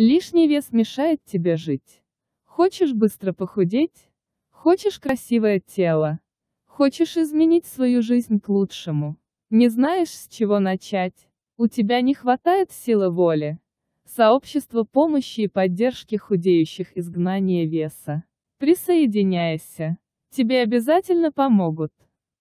Лишний вес мешает тебе жить. Хочешь быстро похудеть? Хочешь красивое тело? Хочешь изменить свою жизнь к лучшему? Не знаешь, с чего начать? У тебя не хватает силы воли? Сообщество помощи и поддержки худеющих изгнания веса. Присоединяйся. Тебе обязательно помогут.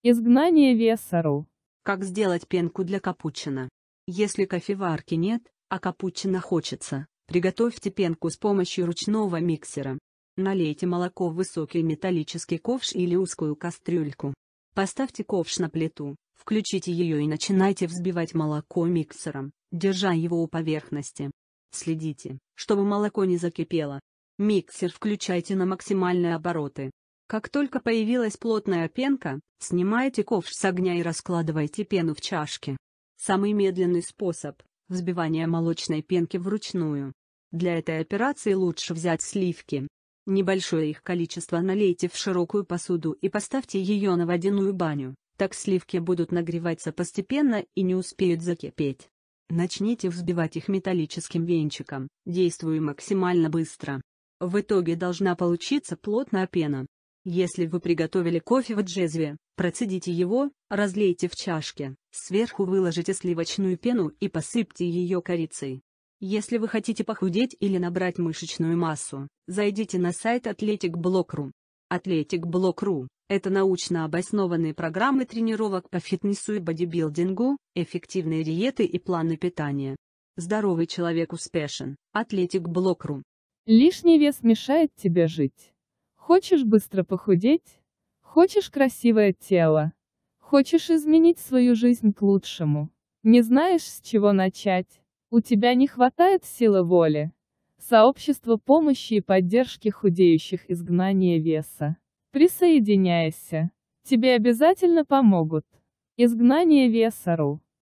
Изгнание веса.ру Как сделать пенку для капучино? Если кофеварки нет, а капучино хочется, Приготовьте пенку с помощью ручного миксера. Налейте молоко в высокий металлический ковш или узкую кастрюльку. Поставьте ковш на плиту, включите ее и начинайте взбивать молоко миксером, держа его у поверхности. Следите, чтобы молоко не закипело. Миксер включайте на максимальные обороты. Как только появилась плотная пенка, снимайте ковш с огня и раскладывайте пену в чашке. Самый медленный способ Взбивание молочной пенки вручную. Для этой операции лучше взять сливки. Небольшое их количество налейте в широкую посуду и поставьте ее на водяную баню, так сливки будут нагреваться постепенно и не успеют закипеть. Начните взбивать их металлическим венчиком, действуя максимально быстро. В итоге должна получиться плотная пена. Если вы приготовили кофе в джезве, процедите его, разлейте в чашке, сверху выложите сливочную пену и посыпьте ее корицей. Если вы хотите похудеть или набрать мышечную массу, зайдите на сайт Athletic Block.ru. Athletic Block.ru – это научно обоснованные программы тренировок по фитнесу и бодибилдингу, эффективные диеты и планы питания. Здоровый человек успешен. Athletic Block.ru Лишний вес мешает тебе жить. Хочешь быстро похудеть? Хочешь красивое тело? Хочешь изменить свою жизнь к лучшему? Не знаешь, с чего начать? У тебя не хватает силы воли? Сообщество помощи и поддержки худеющих изгнания веса. Присоединяйся. Тебе обязательно помогут. Изгнание веса.ру